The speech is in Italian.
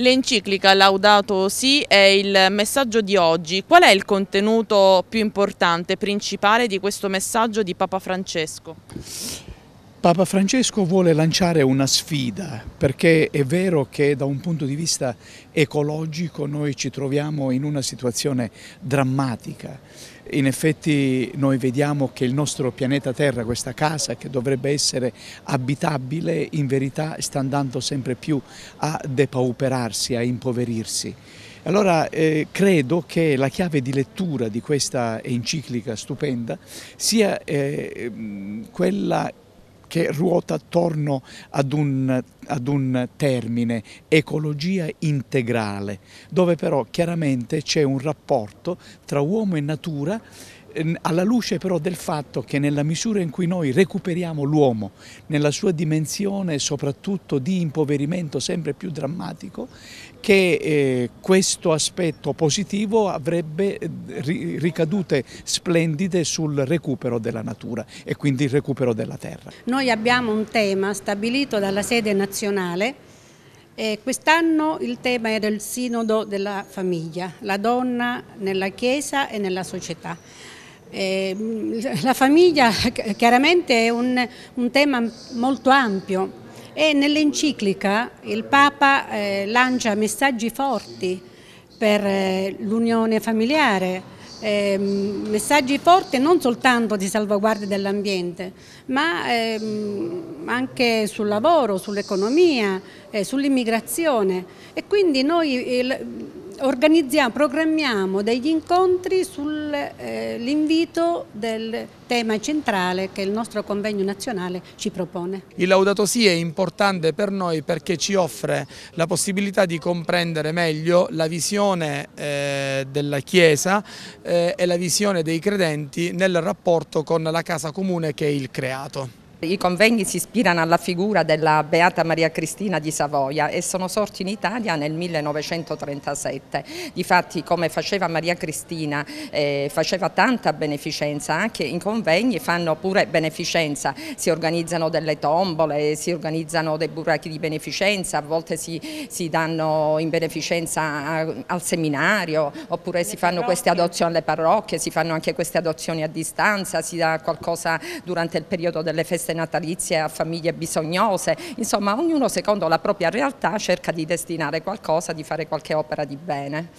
L'enciclica Laudato Si è il messaggio di oggi. Qual è il contenuto più importante, principale di questo messaggio di Papa Francesco? Papa Francesco vuole lanciare una sfida perché è vero che da un punto di vista ecologico noi ci troviamo in una situazione drammatica. In effetti noi vediamo che il nostro pianeta Terra, questa casa che dovrebbe essere abitabile, in verità sta andando sempre più a depauperarsi, a impoverirsi. Allora eh, credo che la chiave di lettura di questa enciclica stupenda sia eh, quella che ruota attorno ad un, ad un termine, ecologia integrale, dove però chiaramente c'è un rapporto tra uomo e natura alla luce però del fatto che nella misura in cui noi recuperiamo l'uomo nella sua dimensione soprattutto di impoverimento sempre più drammatico, che eh, questo aspetto positivo avrebbe eh, ricadute splendide sul recupero della natura e quindi il recupero della terra. Noi abbiamo un tema stabilito dalla sede nazionale quest'anno il tema era il sinodo della famiglia, la donna nella chiesa e nella società. Eh, la famiglia chiaramente è un, un, tema molto ampio e nell'enciclica il Papa eh, lancia messaggi forti per eh, l'unione familiare, ehm, messaggi forti non soltanto di salvaguardia dell'ambiente, ma ehm, anche sul lavoro, sull'economia, sull'immigrazione. E quindi noi organizziamo, programmiamo degli incontri sull'invito eh, del tema centrale che il nostro convegno nazionale ci propone. Il Laudato Si è importante per noi perché ci offre la possibilità di comprendere meglio la visione eh, della Chiesa eh, e la visione dei credenti nel rapporto con la casa comune che è il creato. I convegni si ispirano alla figura della Beata Maria Cristina di Savoia e sono sorti in Italia nel 1937. Difatti, come faceva Maria Cristina, eh, faceva tanta beneficenza, anche in convegni fanno pure beneficenza, si organizzano delle tombole, si organizzano dei burrachi di beneficenza, a volte si, si danno in beneficenza a, al seminario, oppure si fanno queste adozioni alle parrocchie, si fanno anche queste adozioni a distanza, si dà qualcosa durante il periodo delle feste feste natalizie a famiglie bisognose, insomma ognuno secondo la propria realtà cerca di destinare qualcosa, di fare qualche opera di bene.